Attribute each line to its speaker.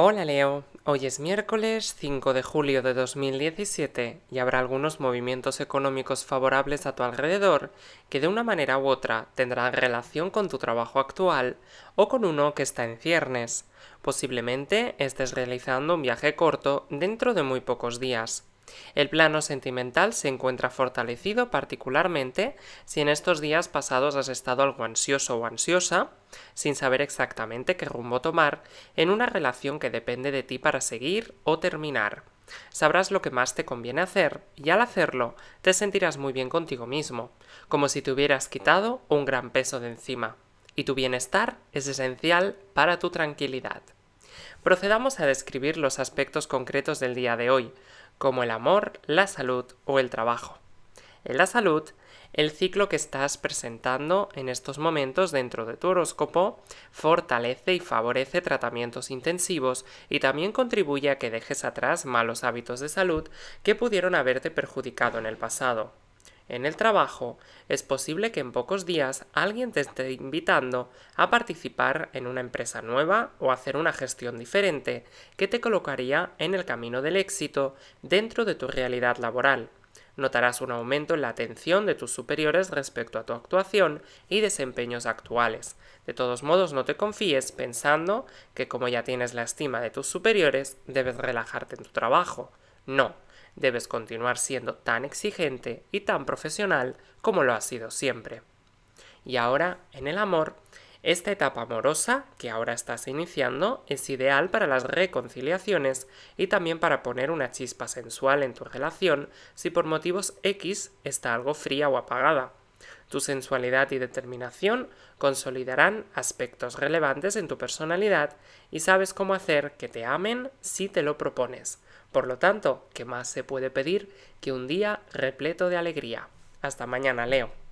Speaker 1: Hola Leo, hoy es miércoles 5 de julio de 2017 y habrá algunos movimientos económicos favorables a tu alrededor que de una manera u otra tendrán relación con tu trabajo actual o con uno que está en ciernes. Posiblemente estés realizando un viaje corto dentro de muy pocos días. El plano sentimental se encuentra fortalecido particularmente si en estos días pasados has estado algo ansioso o ansiosa, sin saber exactamente qué rumbo tomar, en una relación que depende de ti para seguir o terminar. Sabrás lo que más te conviene hacer y al hacerlo te sentirás muy bien contigo mismo, como si te hubieras quitado un gran peso de encima. Y tu bienestar es esencial para tu tranquilidad. Procedamos a describir los aspectos concretos del día de hoy, como el amor, la salud o el trabajo. En la salud, el ciclo que estás presentando en estos momentos dentro de tu horóscopo fortalece y favorece tratamientos intensivos y también contribuye a que dejes atrás malos hábitos de salud que pudieron haberte perjudicado en el pasado. En el trabajo, es posible que en pocos días alguien te esté invitando a participar en una empresa nueva o hacer una gestión diferente que te colocaría en el camino del éxito dentro de tu realidad laboral. Notarás un aumento en la atención de tus superiores respecto a tu actuación y desempeños actuales. De todos modos, no te confíes pensando que como ya tienes la estima de tus superiores, debes relajarte en tu trabajo. No, debes continuar siendo tan exigente y tan profesional como lo has sido siempre. Y ahora, en el amor, esta etapa amorosa que ahora estás iniciando es ideal para las reconciliaciones y también para poner una chispa sensual en tu relación si por motivos X está algo fría o apagada. Tu sensualidad y determinación consolidarán aspectos relevantes en tu personalidad y sabes cómo hacer que te amen si te lo propones. Por lo tanto, ¿qué más se puede pedir que un día repleto de alegría? Hasta mañana, Leo.